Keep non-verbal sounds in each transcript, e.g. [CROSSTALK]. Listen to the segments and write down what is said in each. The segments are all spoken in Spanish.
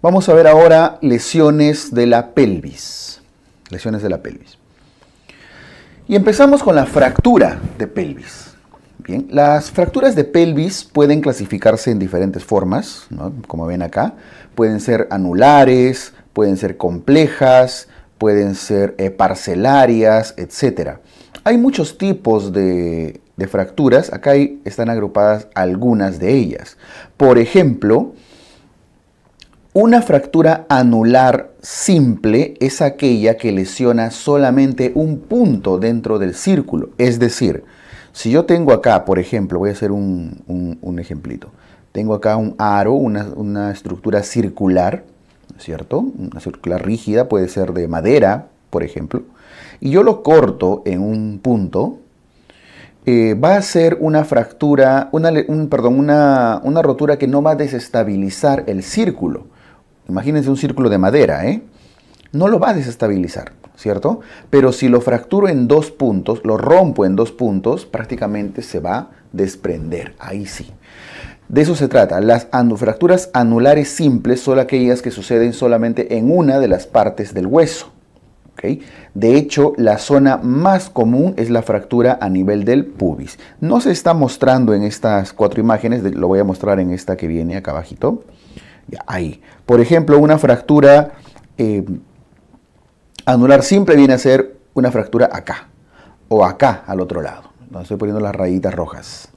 Vamos a ver ahora lesiones de la pelvis. Lesiones de la pelvis. Y empezamos con la fractura de pelvis. Bien, las fracturas de pelvis pueden clasificarse en diferentes formas, como ven acá. Pueden ser anulares, pueden ser complejas, pueden ser eh, parcelarias, etc. Hay muchos tipos de, fracturas, acá están agrupadas algunas de ellas. Por ejemplo, una fractura anular simple es aquella que lesiona solamente un punto dentro del círculo. Es decir, si yo tengo acá, por ejemplo, voy a hacer un, ejemplito. Tengo acá un aro, una, estructura circular, ¿cierto? Una circular rígida, puede ser de madera, por ejemplo. Y yo lo corto en un punto, eh, va a ser una fractura, perdón, una rotura que no va a desestabilizar el círculo Imagínense un círculo de madera, ¿eh? No lo va a desestabilizar, ¿cierto? Pero si lo fracturo en dos puntos, lo rompo en dos puntos, prácticamente se va a desprender. Ahí sí. De eso se trata. Las fracturas anulares simples son aquellas que suceden solamente en una de las partes del hueso. ¿Okay? De hecho, la zona más común es la fractura a nivel del pubis. No se está mostrando en estas cuatro imágenes, lo voy a mostrar en esta que viene acá abajito ahí. Por ejemplo, una fractura eh, anular simple viene a ser una fractura acá o acá al otro lado. ¿no? Estoy poniendo las rayitas rojas.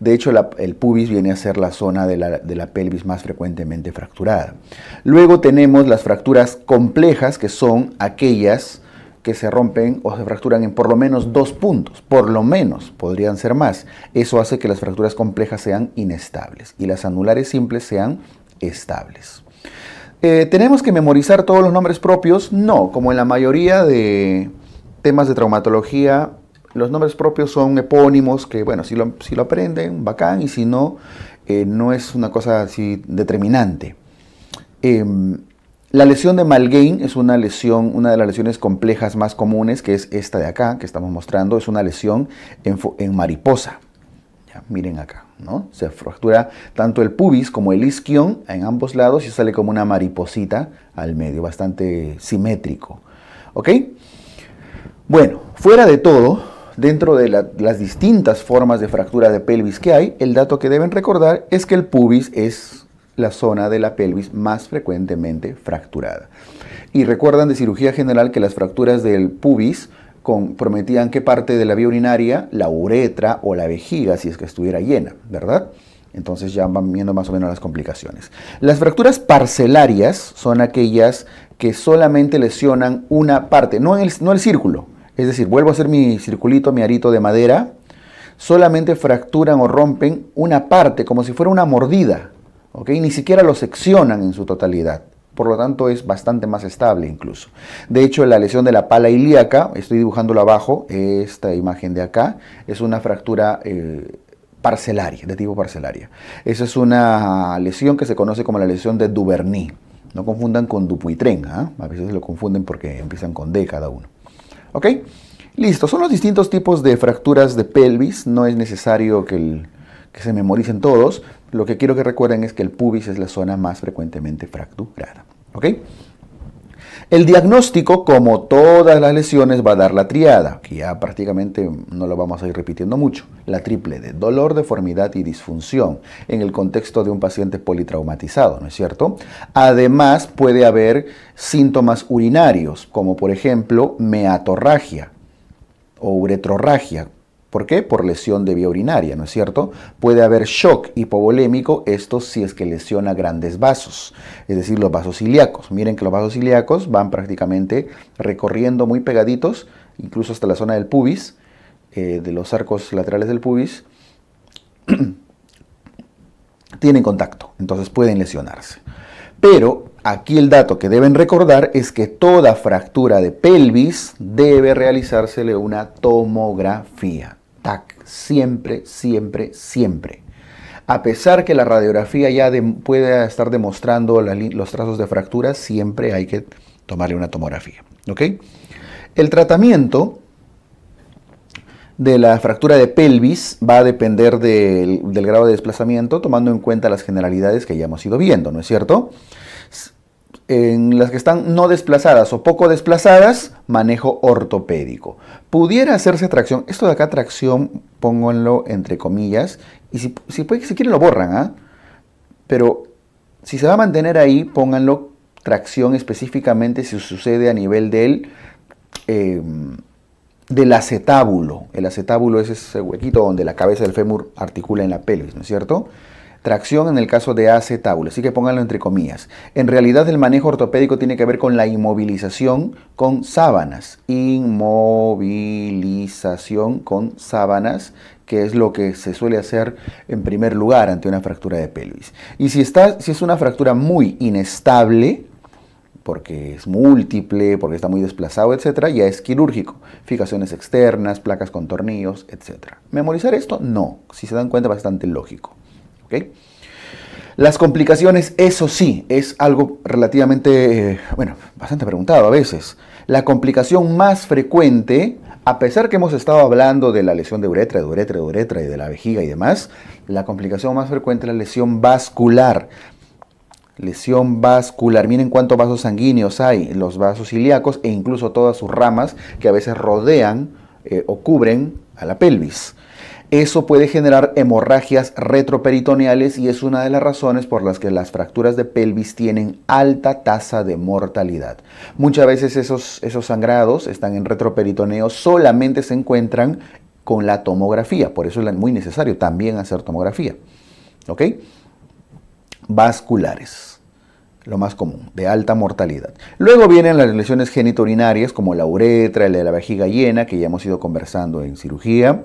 De hecho, el pubis viene a ser la zona de la, de la, pelvis más frecuentemente fracturada. Luego tenemos las fracturas complejas, que son aquellas que se rompen o se fracturan en por lo menos dos puntos, por lo menos podrían ser más. Eso hace que las fracturas complejas sean inestables y las anulares simples sean estables. Eh, ¿Tenemos que memorizar todos los nombres propios? No, como en la mayoría de temas de traumatología, los nombres propios son epónimos que, bueno, si lo, si lo aprenden, bacán, y si no, eh, no es una cosa así determinante. Em, la lesión de Malgain es una lesión, una de las lesiones complejas más comunes, que es esta de acá, que estamos mostrando, es una lesión en mariposa miren acá, ¿no? Se fractura tanto el pubis como el isquion en ambos lados y sale como una mariposita al medio, bastante simétrico. Bueno, fuera de todo, dentro de las distintas formas de fractura de pelvis que hay, el dato que deben recordar es que el pubis es la zona de la pelvis más frecuentemente fracturada. Y recuerdan de cirugía general que las fracturas del pubis prometían que parte de la vía urinaria, la uretra o la vejiga, si es que estuviera llena, ¿verdad? Entonces ya van viendo más o menos las complicaciones. Las fracturas parcelarias son aquellas que solamente lesionan una parte, no el, no el círculo. Es decir, vuelvo a hacer mi circulito, mi arito de madera. Solamente fracturan o rompen una parte, como si fuera una mordida. ¿ok? Ni siquiera lo seccionan en su totalidad por lo tanto es bastante más estable incluso. De hecho, la lesión de la pala ilíaca, estoy dibujándolo abajo, esta imagen de acá, es una fractura... Eh, parcelaria, de tipo parcelaria. Esa es una lesión que se conoce como la lesión de Duverny. No confundan con Dupuitren, ¿ah? a veces lo confunden porque empiezan con D cada uno. ¿Ok? Listo, son los distintos tipos de fracturas de pelvis, no es necesario que el que se memoricen todos. Lo que quiero que recuerden es que el pubis es la zona más frecuentemente fracturada. ¿Ok? El diagnóstico, como todas las lesiones, va a dar la triada, que ya prácticamente no lo vamos a ir repitiendo mucho, la triple de dolor, deformidad y disfunción, en el contexto de un paciente politraumatizado, ¿no es cierto? Además, puede haber síntomas urinarios, como por ejemplo meatorragia o uretrorragia, ¿Por qué? Por lesión de vía urinaria, ¿no es cierto? Puede haber shock hipovolémico, esto si es que lesiona grandes vasos, es decir, los vasos ilíacos. Miren que los vasos ilíacos van prácticamente recorriendo muy pegaditos, incluso hasta la zona del pubis, eh, de los arcos laterales del pubis, [CLEARS THROAT] tienen contacto, entonces pueden lesionarse. Pero aquí el dato que deben recordar es que toda fractura de pelvis debe realizársele una tomografía. Siempre, siempre, siempre. A pesar que la radiografía ya pueda estar demostrando los trazos de fractura, siempre hay que tomarle una tomografía. El tratamiento de la fractura de pelvis va a depender del grado de desplazamiento, tomando en cuenta las generalidades que ya hemos ido viendo, ¿no es cierto? en las que están no desplazadas o poco desplazadas, manejo ortopédico. Pudiera hacerse tracción, esto de acá tracción, pónganlo entre comillas, y si, si, quieren lo borran, ¿ah? Pero si se va a mantener ahí, pónganlo tracción específicamente si sucede a nivel del, em, del acetábulo. El acetábulo es ese huequito donde la cabeza del fémur articula en la pelvis, ¿no es cierto? tracción en el caso de acetábulo, así que pónganlo entre comillas. En realidad el manejo ortopédico tiene que ver con la inmovilización con sábanas, inmovilización con sábanas, que es lo que se suele hacer en primer lugar ante una fractura de pelvis. Y si, está, si es una fractura muy inestable, porque es múltiple, porque está muy desplazado, etc., ya es quirúrgico. Fijaciones externas, placas con tornillos, etc. ¿Memorizar esto? No, si se dan cuenta, bastante lógico. Las complicaciones, eso sí, es algo relativamente, eh, bueno, bastante preguntado a veces. La complicación más frecuente, a pesar que hemos estado hablando de la lesión de uretra, de uretra, de uretra y de la vejiga y demás, la complicación más frecuente es la lesión vascular. Lesión vascular, miren cuántos vasos sanguíneos hay, los vasos ilíacos e incluso todas sus ramas que a veces rodean eh, o cubren a la pelvis. Eso puede generar hemorragias retroperitoneales y es una de las razones por las que las fracturas de pelvis tienen alta tasa de mortalidad. Muchas veces esos, sangrados están en retroperitoneo, solamente se encuentran con la tomografía, por eso es muy necesario también hacer tomografía. ¿Ok? Vasculares lo más común, de alta mortalidad. Luego vienen las lesiones genitourinarias como la uretra, la, la vejiga llena, que ya hemos ido conversando en cirugía,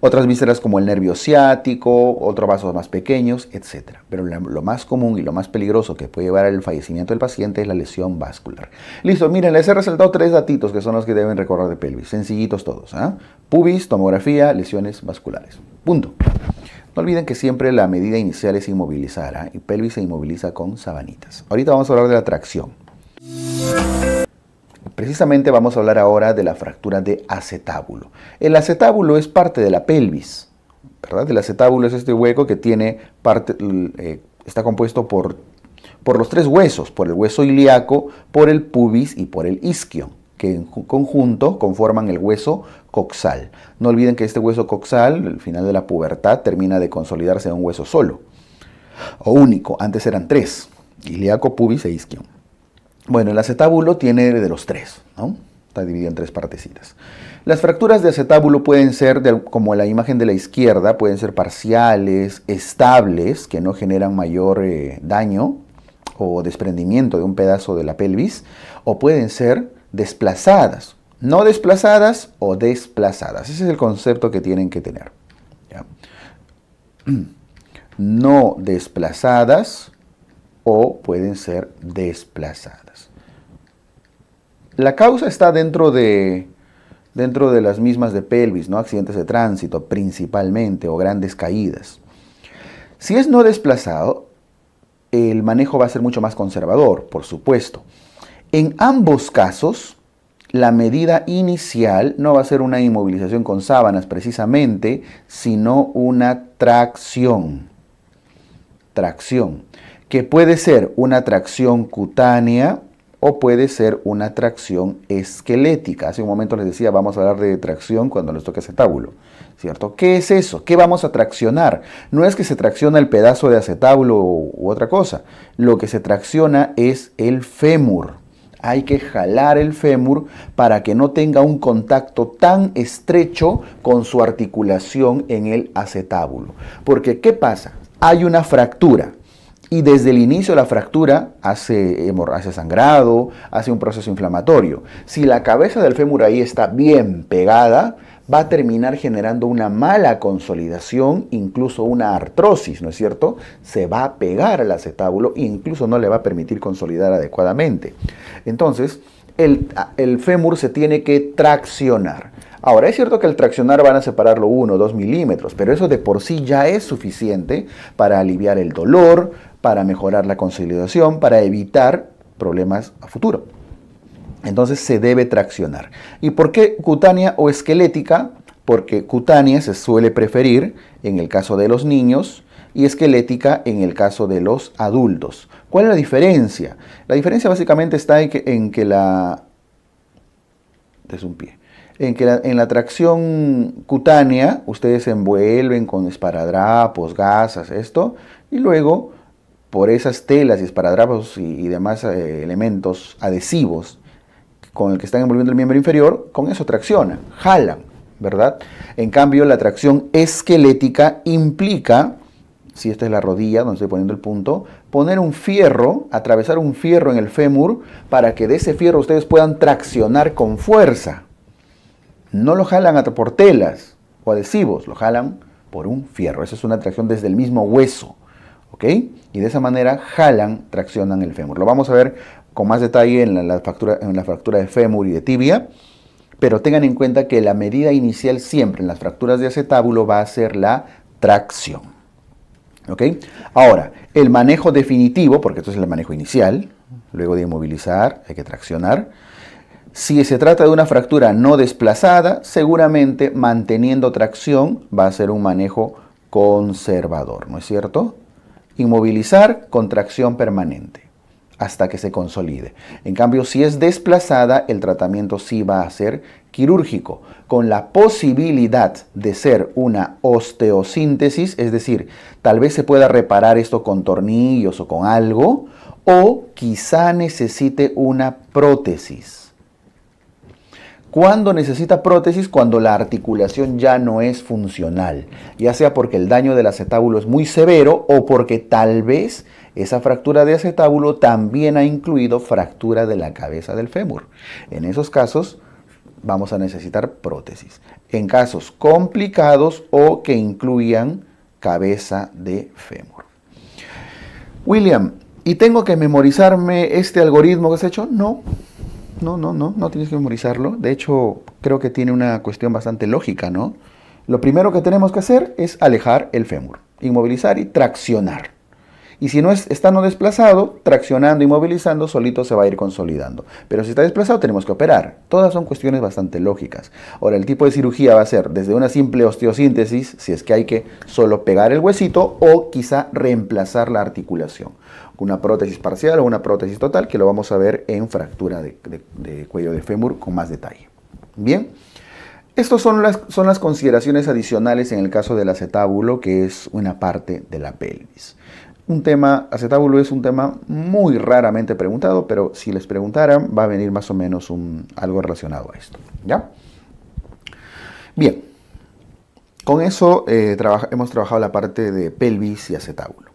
otras vísceras como el nervio ciático, otros vasos más pequeños, etc. Pero lo más común y lo más peligroso que puede llevar al fallecimiento del paciente es la lesión vascular. Listo, miren, les he resaltado tres datitos que son los que deben recordar de pelvis, sencillitos todos. ¿ah? Pubis, tomografía, lesiones vasculares. Punto. No olviden que siempre la medida inicial es inmovilizar ¿ah? y pelvis se inmoviliza con sabanitas. Ahorita vamos a hablar de la tracción. Precisamente vamos a hablar ahora de la fractura de acetábulo. El acetábulo es parte de la pelvis, ¿verdad? El acetábulo es este hueco que tiene parte, eh, está compuesto por, por los tres huesos, por el hueso ilíaco, por el pubis y por el isquio que en conjunto conforman el hueso coxal. No olviden que este hueso coxal, al final de la pubertad, termina de consolidarse en un hueso solo o único. Antes eran tres, ilíaco, pubis e isquion. Bueno, el acetábulo tiene de los tres, ¿no? Está dividido en tres partecitas. Las fracturas de acetábulo pueden ser, como la imagen de la izquierda, pueden ser parciales, estables, que no generan mayor eh, daño o desprendimiento de un pedazo de la pelvis, o pueden ser desplazadas. No desplazadas o desplazadas. Ese es el concepto que tienen que tener. [CLEARS THROAT] No desplazadas o pueden ser desplazadas. La causa está dentro de, dentro de las mismas de pelvis, ¿no? accidentes de tránsito principalmente o grandes caídas. Si es no desplazado, el manejo va a ser mucho más conservador, por supuesto. En ambos casos, la medida inicial no va a ser una inmovilización con sábanas precisamente, sino una tracción. Tracción, que puede ser una tracción cutánea o puede ser una tracción esquelética. Hace un momento les decía, vamos a hablar de tracción cuando les toque acetábulo, ¿cierto? ¿Qué es eso? ¿Qué vamos a traccionar? No es que se tracciona el pedazo de acetábulo u otra cosa. Lo que se tracciona es el fémur hay que jalar el fémur para que no tenga un contacto tan estrecho con su articulación en el acetábulo. Porque, ¿qué pasa? Hay una fractura. Y desde el inicio de la fractura hace, hace, sangrado, hace un proceso inflamatorio. Si la cabeza del fémur ahí está bien pegada, va a terminar generando una mala consolidación, incluso una artrosis, ¿no es cierto? Se va a pegar al acetábulo e incluso no le va a permitir consolidar adecuadamente. Entonces, el, fémur se tiene que traccionar. Ahora, es cierto que al traccionar van a separarlo 1 o 2 milímetros, pero eso de por sí ya es suficiente para aliviar el dolor, para mejorar la consolidación, para evitar problemas a futuro. Entonces se debe traccionar. ¿Y por qué cutánea o esquelética? Porque cutánea se suele preferir en el caso de los niños y esquelética en el caso de los adultos. ¿Cuál es la diferencia? La diferencia básicamente está en que, en la... Es un pie. En que en la tracción cutánea ustedes se envuelven con esparadrapos, gasas, esto, y luego por esas telas y esparadrapos y, demás eh, elementos adhesivos con el que están envolviendo el miembro inferior, con eso traccionan, jalan, ¿verdad? En cambio, la tracción esquelética implica, si esta es la rodilla donde estoy poniendo el punto, poner un fierro, atravesar un fierro en el fémur para que de ese fierro ustedes puedan traccionar con fuerza. No lo jalan a por telas o adhesivos, lo jalan por un fierro. Esa es una tracción desde el mismo hueso. ¿Ok? Y de esa manera jalan, traccionan el fémur. Lo vamos a ver con más detalle en la, fractura, de fémur y de tibia, pero tengan en cuenta que la medida inicial siempre en las fracturas de acetábulo va a ser la tracción. Ahora, el manejo definitivo, porque esto es el manejo inicial, luego de inmovilizar, hay que traccionar. Si se trata de una fractura no desplazada, seguramente manteniendo tracción va a ser un manejo conservador, ¿no es cierto? Inmovilizar con tracción permanente hasta que se consolide. En cambio, si es desplazada, el tratamiento sí va a ser quirúrgico, con la posibilidad de ser una osteosíntesis, es decir, tal vez se pueda reparar esto con tornillos o con algo, o quizá necesite una prótesis. ¿Cuándo necesita prótesis? Cuando la articulación ya no es funcional, ya sea porque el daño del acetábulo es muy severo o porque tal vez esa fractura de acetábulo también ha incluido fractura de la cabeza del fémur. En esos casos vamos a necesitar prótesis. En casos complicados o que incluyan cabeza de fémur. William, ¿y tengo que memorizarme este algoritmo que has hecho? No, no, no, no, no tienes que memorizarlo. De hecho, creo que tiene una cuestión bastante lógica, ¿no? Lo primero que tenemos que hacer es alejar el fémur, inmovilizar y traccionar. Y si no está no desplazado, traccionando y movilizando, solito se va a ir consolidando. Pero si está desplazado, tenemos que operar. Todas son cuestiones bastante lógicas. Ahora, el tipo de cirugía va a ser desde una simple osteosíntesis, si es que hay que solo pegar el huesito, o quizá reemplazar la articulación. Una prótesis parcial o una prótesis total, que lo vamos a ver en fractura de, cuello de fémur con más detalle. Bien. Estas son las, son las consideraciones adicionales en el caso del acetábulo, que es una parte de la pelvis un tema, acetábulo es un tema muy raramente preguntado, pero si les preguntaran va a venir más o menos algo relacionado a esto. ¿ya? Bien, con eso eh, hemos trabajado la parte de pelvis y acetábulo.